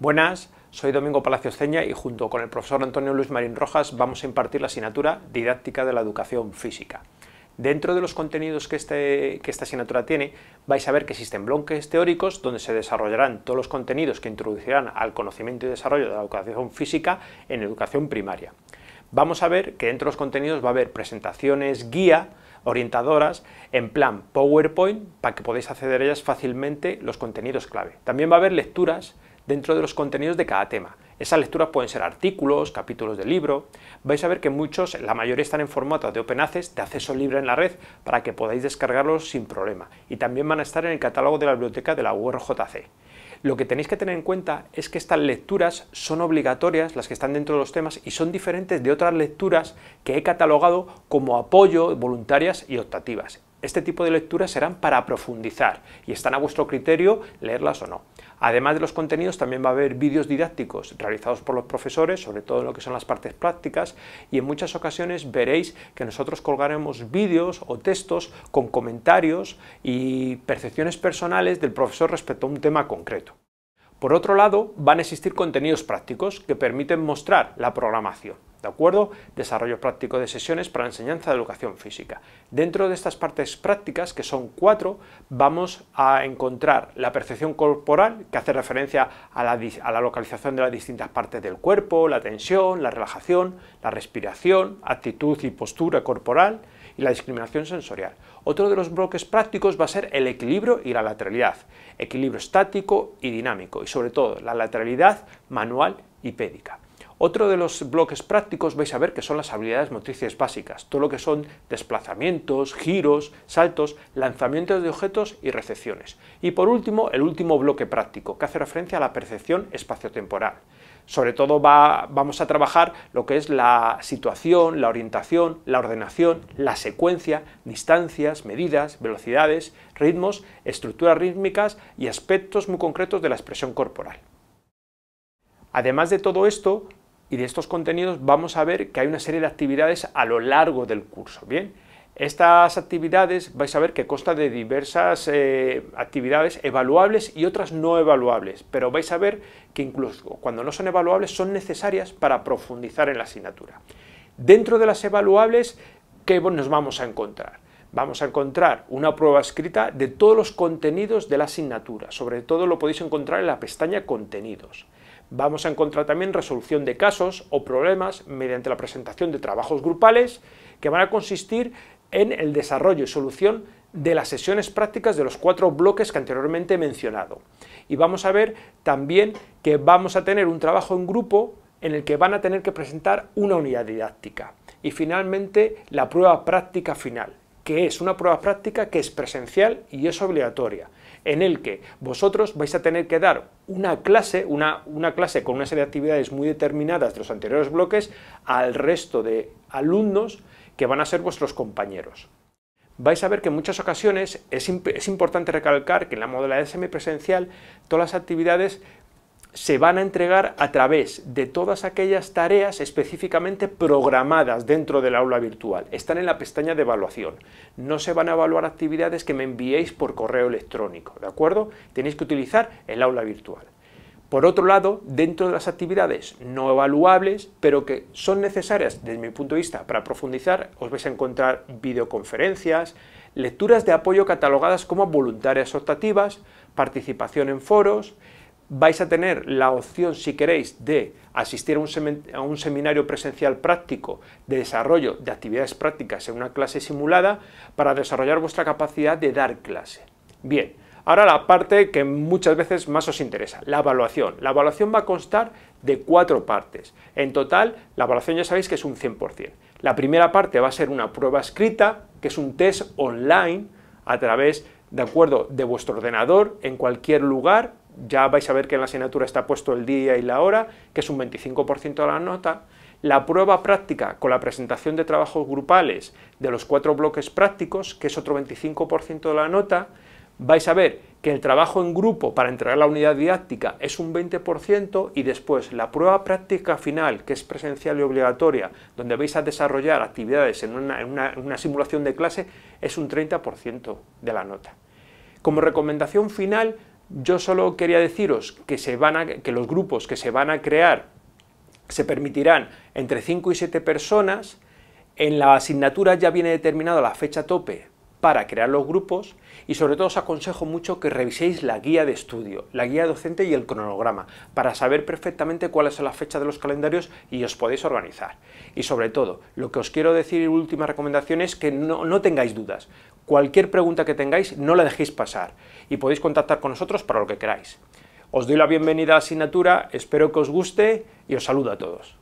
Buenas, soy Domingo Palacios Ceña y junto con el profesor Antonio Luis Marín Rojas vamos a impartir la asignatura Didáctica de la Educación Física. Dentro de los contenidos este, que, esta asignatura tiene, vais a ver que existen bloques teóricos donde se desarrollarán todos los contenidos que introducirán al conocimiento y desarrollo de la educación física en educación primaria. Vamos a ver que dentro de los contenidos va a haber presentaciones guía, orientadoras en plan PowerPoint para que podáis acceder a ellas fácilmente los contenidos clave. También va a haber lecturas dentro de los contenidos de cada tema. Esas lecturas pueden ser artículos, capítulos de libro. Vais a ver que muchos, la mayoría están en formato de Open Access, de acceso libre en la red, para que podáis descargarlos sin problema. Y también van a estar en el catálogo de la biblioteca de la URJC. Lo que tenéis que tener en cuenta es que estas lecturas son obligatorias, las que están dentro de los temas, y son diferentes de otras lecturas que he catalogado como apoyo, voluntarias y optativas. Este tipo de lecturas serán para profundizar y están a vuestro criterio leerlas o no. Además de los contenidos, también va a haber vídeos didácticos realizados por los profesores, sobre todo en lo que son las partes prácticas, y en muchas ocasiones veréis que nosotros colgaremos vídeos o textos con comentarios y percepciones personales del profesor respecto a un tema concreto. Por otro lado, van a existir contenidos prácticos que permiten mostrar la programación. ¿De acuerdo? Desarrollo práctico de sesiones para la enseñanza de educación física. Dentro de estas partes prácticas, que son cuatro, vamos a encontrar la percepción corporal, que hace referencia a la localización de las distintas partes del cuerpo, la tensión, la relajación, la respiración, actitud y postura corporal, y la discriminación sensorial. Otro de los bloques prácticos va a ser el equilibrio y la lateralidad, equilibrio estático y dinámico, y sobre todo la lateralidad manual y pédica. Otro de los bloques prácticos vais a ver que son las habilidades motrices básicas, todo lo que son desplazamientos, giros, saltos, lanzamientos de objetos y recepciones. Y por último, el último bloque práctico, que hace referencia a la percepción espaciotemporal. Sobre todo vamos a trabajar lo que es la situación, la orientación, la ordenación, la secuencia, distancias, medidas, velocidades, ritmos, estructuras rítmicas y aspectos muy concretos de la expresión corporal. Además de todo esto, y de estos contenidos vamos a ver que hay una serie de actividades a lo largo del curso. Bien, estas actividades vais a ver que consta de diversas eh, actividades evaluables y otras no evaluables, pero vais a ver que incluso cuando no son evaluables son necesarias para profundizar en la asignatura. Dentro de las evaluables, ¿qué nos vamos a encontrar? Vamos a encontrar una prueba escrita de todos los contenidos de la asignatura, sobre todo lo podéis encontrar en la pestaña contenidos. Vamos a encontrar también resolución de casos o problemas mediante la presentación de trabajos grupales que van a consistir en el desarrollo y solución de las sesiones prácticas de los cuatro bloques que anteriormente he mencionado. Y vamos a ver también que vamos a tener un trabajo en grupo en el que van a tener que presentar una unidad didáctica. Y finalmente la prueba práctica final que es una prueba práctica que es presencial y es obligatoria, en el que vosotros vais a tener que dar una clase, una, clase con una serie de actividades muy determinadas de los anteriores bloques al resto de alumnos que van a ser vuestros compañeros vais a ver que en muchas ocasiones es, es, importante recalcar que en la modalidad semipresencial todas las actividades se van a entregar a través de todas aquellas tareas específicamente programadas dentro del aula virtual. Están en la pestaña de evaluación. No se van a evaluar actividades que me enviéis por correo electrónico, ¿de acuerdo? Tenéis que utilizar el aula virtual. Por otro lado, dentro de las actividades no evaluables, pero que son necesarias desde mi punto de vista para profundizar, os vais a encontrar videoconferencias, lecturas de apoyo catalogadas como voluntarias optativas, participación en foros, vais a tener la opción, si queréis, de asistir a un, seminario presencial práctico de desarrollo de actividades prácticas en una clase simulada para desarrollar vuestra capacidad de dar clase. Bien, ahora la parte que muchas veces más os interesa, la evaluación. La evaluación va a constar de cuatro partes. En total, la evaluación ya sabéis que es un 100%. La primera parte va a ser una prueba escrita, que es un test online a través de acuerdo de vuestro ordenador en cualquier lugar ya vais a ver que en la asignatura está puesto el día y la hora, que es un 25% de la nota. La prueba práctica con la presentación de trabajos grupales de los cuatro bloques prácticos, que es otro 25% de la nota. Vais a ver que el trabajo en grupo para entregar la unidad didáctica es un 20% y después la prueba práctica final, que es presencial y obligatoria, donde vais a desarrollar actividades en una, en una simulación de clase, es un 30% de la nota. Como recomendación final, yo solo quería deciros que, que los grupos que se van a crear se permitirán entre 5 y 7 personas. En la asignatura ya viene determinada la fecha tope para crear los grupos y sobre todo os aconsejo mucho que reviséis la guía de estudio, la guía docente y el cronograma para saber perfectamente cuál es la fecha de los calendarios y os podéis organizar. Y sobre todo, lo que os quiero decir y última recomendación es que no tengáis dudas. Cualquier pregunta que tengáis, no la dejéis pasar y podéis contactar con nosotros para lo que queráis. Os doy la bienvenida a la asignatura, espero que os guste y os saludo a todos.